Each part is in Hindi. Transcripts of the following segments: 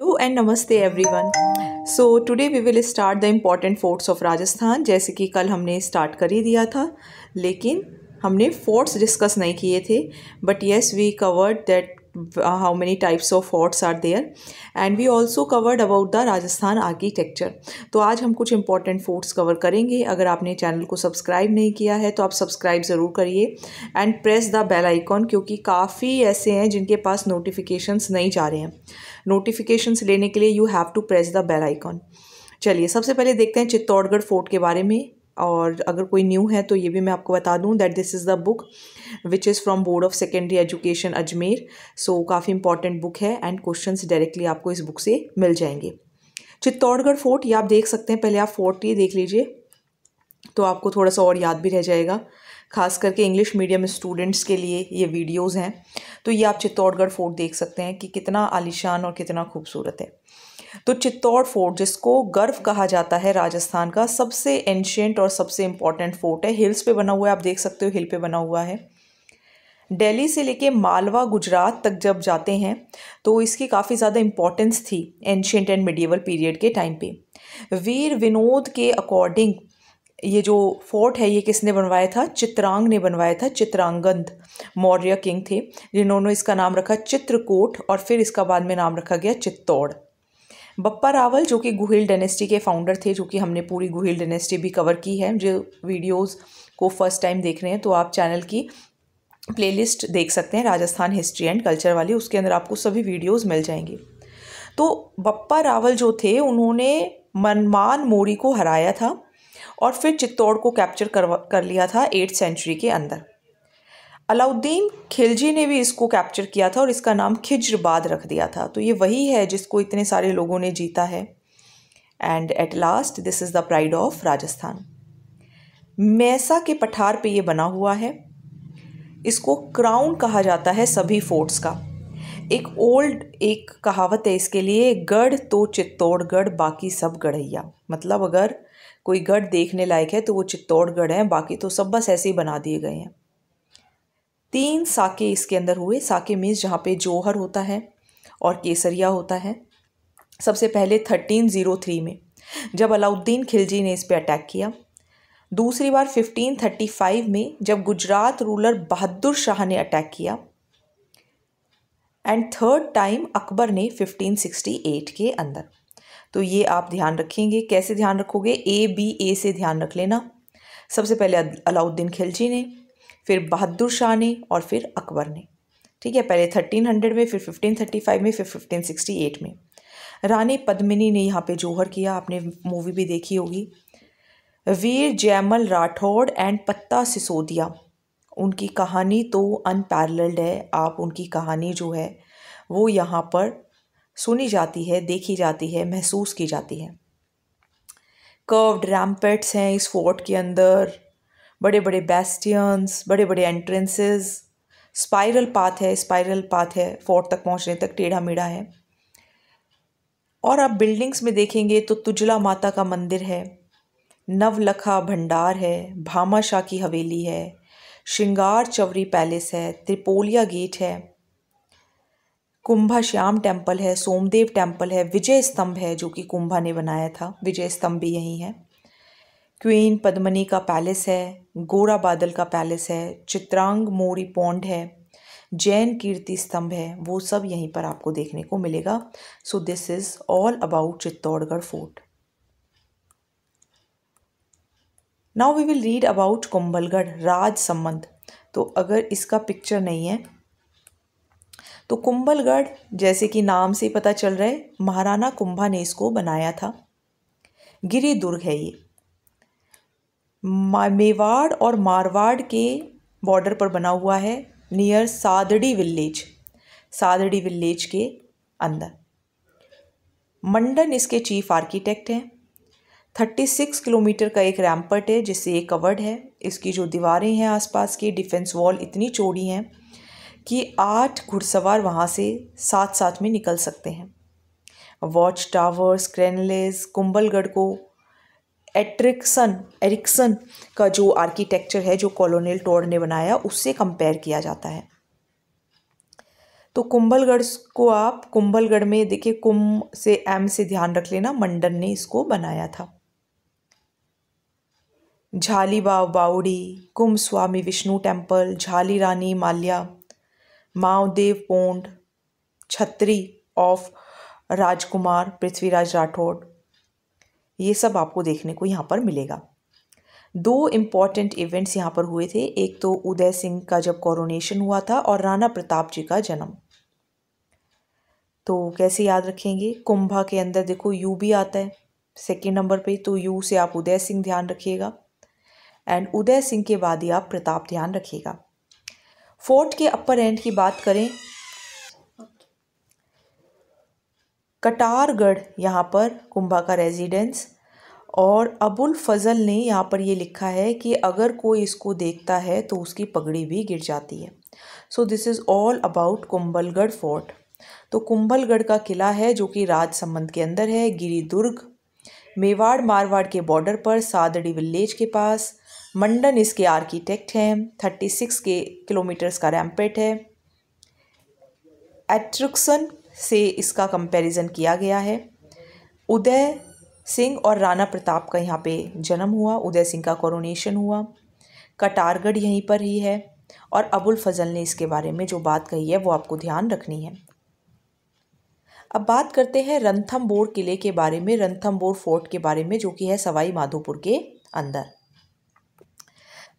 हेलो एंड नमस्ते everyone so today we will start the important forts of Rajasthan जैसे कि कल हमने स्टार्ट कर ही दिया था लेकिन हमने फोर्ट्स डिस्कस नहीं किए थे but yes we covered that Uh, how many types of forts are there and we also covered about the Rajasthan architecture तो आज हम कुछ important forts cover करेंगे अगर आपने चैनल को सब्सक्राइब नहीं किया है तो आप सब्सक्राइब ज़रूर करिए and press the bell icon क्योंकि काफ़ी ऐसे हैं जिनके पास नोटिफिकेशंस नहीं जा रहे हैं नोटिफिकेशंस लेने के लिए you have to press the bell icon चलिए सबसे पहले देखते हैं चित्तौड़गढ़ फोर्ट के बारे में और अगर कोई न्यू है तो ये भी मैं आपको बता दूं that this is the book which is from board of secondary education Ajmer so काफ़ी इंपॉर्टेंट बुक है एंड क्वेश्चंस डायरेक्टली आपको इस बुक से मिल जाएंगे चित्तौड़गढ़ फोर्ट ये आप देख सकते हैं पहले आप फोर्ट ये देख लीजिए तो आपको थोड़ा सा और याद भी रह जाएगा खास करके इंग्लिश मीडियम स्टूडेंट्स के लिए ये वीडियोज़ हैं तो ये आप चित्तौड़गढ़ फोर्ट देख सकते हैं कि कितना आलिशान और कितना खूबसूरत है तो चित्तौड़ फोर्ट जिसको गर्व कहा जाता है राजस्थान का सबसे एंशेंट और सबसे इम्पॉर्टेंट फोर्ट है हिल्स पे बना हुआ है आप देख सकते हो हिल पे बना हुआ है दिल्ली से लेके मालवा गुजरात तक जब जाते हैं तो इसकी काफ़ी ज़्यादा इम्पोर्टेंस थी एंशियंट एंड मिडिवल पीरियड के टाइम पे वीर विनोद के अकॉर्डिंग ये जो फोर्ट है ये किसने बनवाया था चित्रांग ने बनवाया था चित्रांगंद मौर्य किंग थे जिन्होंने इसका नाम रखा चित्रकूट और फिर इसका बाद में नाम रखा गया चित्तौड़ बप्पा रावल जो कि गुहिल डेनेस्टी के फाउंडर थे जो कि हमने पूरी गुहिल डेनेस्टी भी कवर की है जो वीडियोस को फर्स्ट टाइम देख रहे हैं तो आप चैनल की प्लेलिस्ट देख सकते हैं राजस्थान हिस्ट्री एंड कल्चर वाली उसके अंदर आपको सभी वीडियोस मिल जाएंगे तो बप्पा रावल जो थे उन्होंने मनमान मोरी को हराया था और फिर चित्तौड़ को कैप्चर करवा कर लिया था एट्थ सेंचुरी के अंदर अलाउद्दीन खिलजी ने भी इसको कैप्चर किया था और इसका नाम खिजरबाद रख दिया था तो ये वही है जिसको इतने सारे लोगों ने जीता है and at last this is the pride of Rajasthan mesa के पठार पे ये बना हुआ है इसको क्राउन कहा जाता है सभी फोर्ट्स का एक ओल्ड एक कहावत है इसके लिए गढ़ तो चित्तौड़गढ़ बाकी सब गढ़ैया मतलब अगर कोई गढ़ देखने लायक है तो वो चित्तौड़गढ़ हैं बाकी तो सब बस ऐसे ही बना दिए गए हैं तीन साके इसके अंदर हुए साके मीन्स जहाँ पे जोहर होता है और केसरिया होता है सबसे पहले थर्टीन ज़ीरो थ्री में जब अलाउद्दीन खिलजी ने इस पर अटैक किया दूसरी बार फिफ्टीन थर्टी फाइव में जब गुजरात रूलर बहादुर शाह ने अटैक किया एंड थर्ड टाइम अकबर ने फिफ्टीन सिक्सटी एट के अंदर तो ये आप ध्यान रखेंगे कैसे ध्यान रखोगे ए बी ए से ध्यान रख लेना सबसे पहले अलाउद्दीन खिलजी ने फिर बहादुर शाह ने और फिर अकबर ने ठीक है पहले थर्टीन हंड्रेड में फिर फिफ्टीन थर्टी फाइव में फिर फिफ्टीन सिक्सटी एट में रानी पद्मिनी ने यहाँ पे जोहर किया आपने मूवी भी देखी होगी वीर जयमल राठौड़ एंड पत्ता सिसोदिया उनकी कहानी तो अनपैरल्ड है आप उनकी कहानी जो है वो यहाँ पर सुनी जाती है देखी जाती है महसूस की जाती है कर्व्ड रैम्पेट्स हैं इस फोर्ट के अंदर बड़े बड़े बेस्टियंस बड़े बड़े एंट्रेंसेस स्पाइरल पाथ है स्पाइरल पाथ है फोर्ट तक पहुंचने तक टेढ़ा मेढ़ा है और आप बिल्डिंग्स में देखेंगे तो तुजला माता का मंदिर है नवलखा भंडार है भामा शाह की हवेली है श्रृंगार चवरी पैलेस है त्रिपोलिया गेट है कुंभा श्याम टेम्पल है सोमदेव टेम्पल है विजय स्तंभ है जो कि कुंभा ने बनाया था विजय स्तंभ भी यहीं है क्वीन पद्मनी का पैलेस है गोरा बादल का पैलेस है चित्रांग मोरी पौंड है जैन कीर्ति स्तंभ है वो सब यहीं पर आपको देखने को मिलेगा so this is all about Chittorgarh fort now we will read about Kumbhalgarh Rajsamand तो अगर इसका पिक्चर नहीं है तो कुंभलगढ़ जैसे कि नाम से पता चल रहा है महाराणा कुंभा ने इसको बनाया था गिरी दुर्ग है ये मेवाड़ और मारवाड़ के बॉर्डर पर बना हुआ है near Sadri village Sadri village के अंदर मंडन इसके चीफ आर्किटेक्ट हैं थर्टी सिक्स किलोमीटर का एक रैम्पर्ट है जिससे ये कवर्ड है इसकी जो दीवारें हैं आसपास की डिफेंस वॉल इतनी चौड़ी हैं कि आठ घुड़सवार वहाँ से साथ साथ में निकल सकते हैं वॉच टावर्स क्रेनलेस कुंबलगढ़ को एट्रिक्सन एरिक्सन का जो आर्किटेक्चर है जो कॉलोनियल टोर ने बनाया उससे कंपेयर किया जाता है तो कुंभलगढ़ को आप कुंभलगढ़ में देखिए कुंभ से एम से ध्यान रख लेना मंडन ने इसको बनाया था झाली बाव बाउडी कुंभ स्वामी Vishnu temple Jhali Rani Malya Maodev pond chhatri of Rajkumar Prithviraj Rathore ये सब आपको देखने को यहाँ पर मिलेगा दो इम्पॉर्टेंट इवेंट्स यहाँ पर हुए थे एक तो उदय सिंह का जब कॉरोनेशन हुआ था और राणा प्रताप जी का जन्म तो कैसे याद रखेंगे कुंभा के अंदर देखो यू भी आता है सेकेंड नंबर पे तो यू से आप उदय सिंह ध्यान रखिएगा एंड उदय सिंह के बाद ही आप प्रताप ध्यान रखिएगा फोर्ट के अपर एंड की बात करें कटारगढ़ यहाँ पर कुंभा का रेजिडेंस और अबुल फजल ने यहाँ पर ये लिखा है कि अगर कोई इसको देखता है तो उसकी पगड़ी भी गिर जाती है so this is all about Kumbhalgarh fort तो कुंभलगढ़ का किला है जो कि राजसमंद के अंदर है गिरी दुर्ग मेवाड़ मारवाड़ के बॉर्डर पर सादड़ी विलेज के पास मंडन इसके आर्किटेक्ट हैं थर्टी सिक्स के किलोमीटर्स का रैम्पेट है एट्रिक्सन से इसका कंपैरिजन किया गया है उदय सिंह और राणा प्रताप का यहाँ पे जन्म हुआ उदय सिंह का कोरोनेशन हुआ कटारगढ़ यहीं पर ही है और अबुल फजल ने इसके बारे में जो बात कही है वो आपको ध्यान रखनी है अब बात करते हैं बोर किले के बारे में बोर फोर्ट के बारे में जो कि है सवाई माधोपुर के अंदर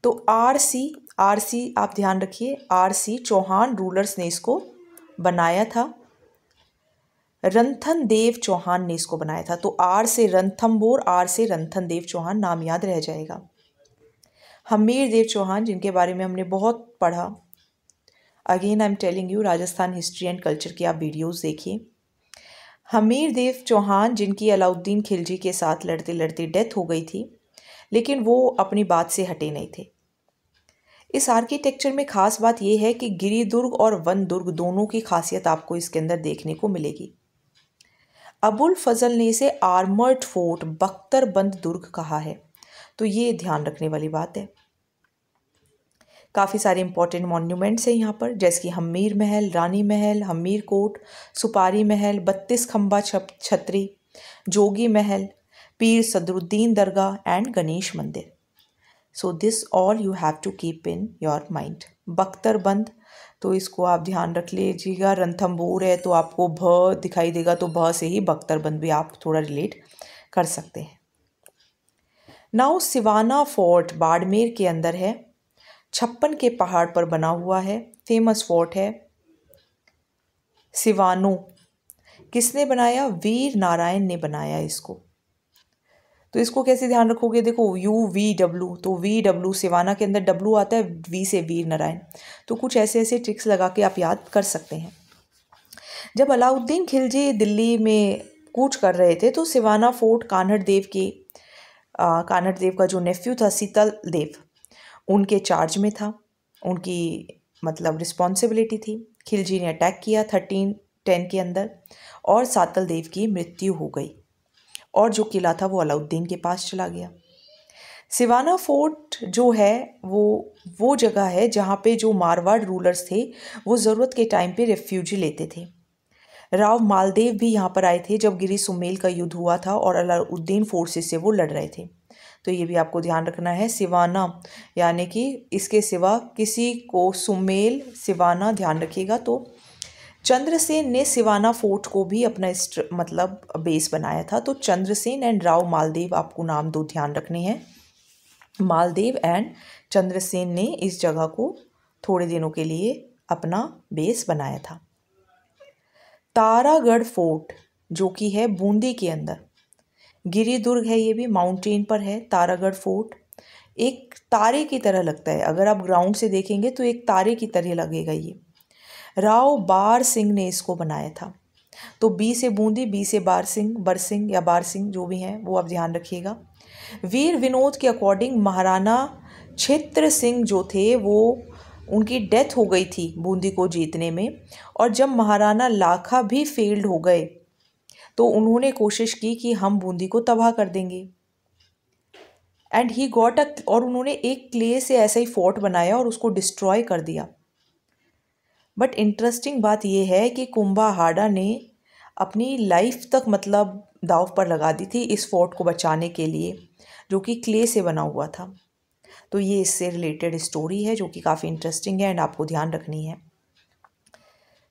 तो आर सी आर सी आप ध्यान रखिए आर सी चौहान रूलर्स ने इसको बनाया था रंथन देव चौहान ने इसको बनाया था तो आर से रंथम्बोर आर से रंथन देव चौहान नाम याद रह जाएगा हमीर देव चौहान जिनके बारे में हमने बहुत पढ़ा again I am telling you Rajasthan history and culture की आप वीडियोज़ देखिए हमीर देव चौहान जिनकी अलाउद्दीन खिलजी के साथ लड़ते लड़ते डेथ हो गई थी लेकिन वो अपनी बात से हटे नहीं थे इस आर्किटेक्चर में खास बात यह है कि गिरिदुर्ग और वन दुर्ग दोनों की खासियत आपको इसके अंदर देखने को मिलेगी अबुल फजल ने इसे आर्मर्ड फोर्ट बख्तरबंद दुर्ग कहा है तो ये ध्यान रखने वाली बात है काफ़ी सारे इंपॉर्टेंट मॉन्यूमेंट्स हैं यहाँ पर जैसे कि हमीर महल रानी महल हमीर कोट सुपारी महल बत्तीस खम्बा छतरी जोगी महल पीर सदरुद्दीन दरगाह एंड गणेश मंदिर so this all you have to keep in your mind बख्तरबंद तो इसको आप ध्यान रख लीजिएगा रंथम्बोर है तो आपको भ दिखाई देगा तो भ से ही बख्तरबंद भी आप थोड़ा रिलेट कर सकते हैं नाउ सिवाना फोर्ट बाड़मेर के अंदर है छप्पन के पहाड़ पर बना हुआ है फेमस फोर्ट है सिवानो किसने बनाया वीर नारायण ने बनाया इसको तो इसको कैसे ध्यान रखोगे देखो यू वी डब्लू तो वी डब्लू सिवाना के अंदर डब्लू आता है वी से वीर नारायण तो कुछ ऐसे ऐसे ट्रिक्स लगा के आप याद कर सकते हैं जब अलाउद्दीन खिलजी दिल्ली में कूच कर रहे थे तो सिवाना फोर्ट कान्हट देव के कान्हट देव का जो नेफ्यू था शीतल देव उनके चार्ज में था उनकी मतलब रिस्पॉन्सिबिलिटी थी खिलजी ने अटैक किया थर्टीन टेन के अंदर और सातल देव की मृत्यु हो गई और जो किला था वो अलाउद्दीन के पास चला गया सिवाना फोर्ट जो है वो वो जगह है जहाँ पे जो मारवाड़ रूलर्स थे वो ज़रूरत के टाइम पे रेफ्यूजी लेते थे राव मालदेव भी यहाँ पर आए थे जब गिरी सुमेल का युद्ध हुआ था और अलाउद्दीन फोर्सेस से वो लड़ रहे थे तो ये भी आपको ध्यान रखना है सिवाना यानी कि इसके सिवा किसी को सुमेल सिवाना ध्यान रखिएगा तो चंद्रसेन ने सिवाना फोर्ट को भी अपना मतलब बेस बनाया था तो चंद्रसेन एंड राव मालदेव आपको नाम दो ध्यान रखने हैं मालदेव एंड चंद्रसेन ने इस जगह को थोड़े दिनों के लिए अपना बेस बनाया था तारागढ़ फोर्ट जो कि है बूंदी के अंदर गिरिदुर्ग है ये भी माउंटेन पर है तारागढ़ फोर्ट एक तारे की तरह लगता है अगर आप ग्राउंड से देखेंगे तो एक तारे की तरह लगेगा ये राव बार सिंह ने इसको बनाया था तो बी से बूंदी बी से बार सिंह बर सिंह या बार सिंह जो भी हैं वो आप ध्यान रखिएगा वीर विनोद के अकॉर्डिंग महाराणा क्षेत्र सिंह जो थे वो उनकी डेथ हो गई थी बूंदी को जीतने में और जब महाराणा लाखा भी फेल्ड हो गए तो उन्होंने कोशिश की कि हम बूंदी को तबाह कर देंगे एंड ही गॉट अ और उन्होंने एक क्ले से ऐसा ही फोर्ट बनाया और उसको डिस्ट्रॉय कर दिया बट इंटरेस्टिंग बात यह है कि कुंभा हाडा ने अपनी लाइफ तक मतलब दाव पर लगा दी थी इस फोर्ट को बचाने के लिए जो कि क्ले से बना हुआ था तो ये इससे रिलेटेड स्टोरी है जो कि काफ़ी इंटरेस्टिंग है एंड आपको ध्यान रखनी है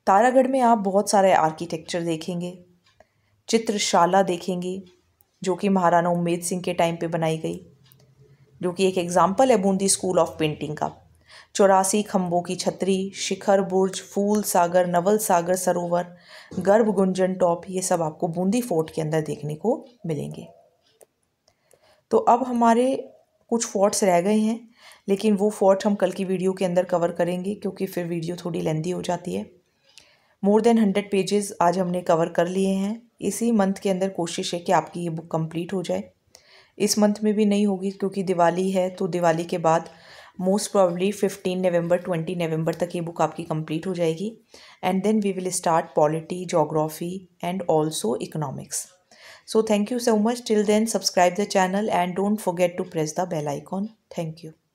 तारागढ़ में आप बहुत सारे आर्किटेक्चर देखेंगे चित्रशाला देखेंगे जो कि महाराणा उम्मेद सिंह के टाइम पे बनाई गई जो कि एक एग्ज़ाम्पल है बूंदी स्कूल ऑफ पेंटिंग का चौरासी खम्बों की छतरी शिखर बुर्ज फूल सागर नवल सागर सरोवर गर्भ गुंजन टॉप ये सब आपको बूंदी फोर्ट के अंदर देखने को मिलेंगे तो अब हमारे कुछ फोर्ट्स रह गए हैं लेकिन वो फोर्ट हम कल की वीडियो के अंदर कवर करेंगे क्योंकि फिर वीडियो थोड़ी लेंदी हो जाती है मोर देन हंड्रेड पेजेस आज हमने कवर कर लिए हैं इसी मंथ के अंदर कोशिश है कि आपकी ये बुक कंप्लीट हो जाए इस मंथ में भी नहीं होगी क्योंकि दिवाली है तो दिवाली के बाद most probably fifteen November twenty November तक ये बुक आपकी कंप्लीट हो जाएगी and then we will start polity geography and also economics so thank you so much till then subscribe the channel and don't forget to press the bell icon thank you